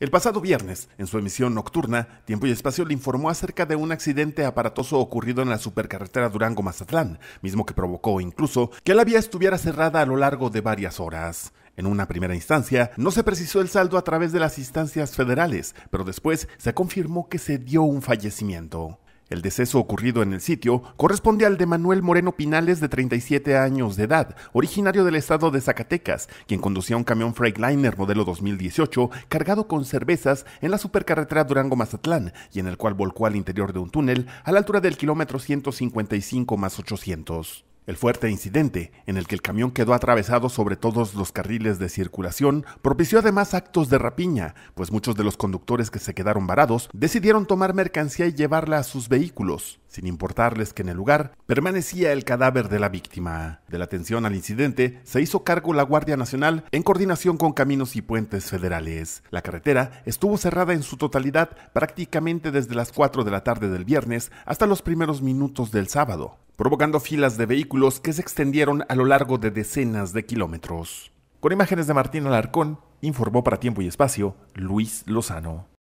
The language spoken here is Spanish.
El pasado viernes, en su emisión nocturna, Tiempo y Espacio le informó acerca de un accidente aparatoso ocurrido en la supercarretera Durango-Mazatlán, mismo que provocó incluso que la vía estuviera cerrada a lo largo de varias horas. En una primera instancia, no se precisó el saldo a través de las instancias federales, pero después se confirmó que se dio un fallecimiento. El deceso ocurrido en el sitio corresponde al de Manuel Moreno Pinales, de 37 años de edad, originario del estado de Zacatecas, quien conducía un camión Freightliner modelo 2018 cargado con cervezas en la supercarretera Durango-Mazatlán y en el cual volcó al interior de un túnel a la altura del kilómetro 155 más 800. El fuerte incidente, en el que el camión quedó atravesado sobre todos los carriles de circulación, propició además actos de rapiña, pues muchos de los conductores que se quedaron varados decidieron tomar mercancía y llevarla a sus vehículos, sin importarles que en el lugar permanecía el cadáver de la víctima. De la atención al incidente se hizo cargo la Guardia Nacional en coordinación con Caminos y Puentes Federales. La carretera estuvo cerrada en su totalidad prácticamente desde las 4 de la tarde del viernes hasta los primeros minutos del sábado provocando filas de vehículos que se extendieron a lo largo de decenas de kilómetros. Con imágenes de Martín Alarcón, informó para Tiempo y Espacio Luis Lozano.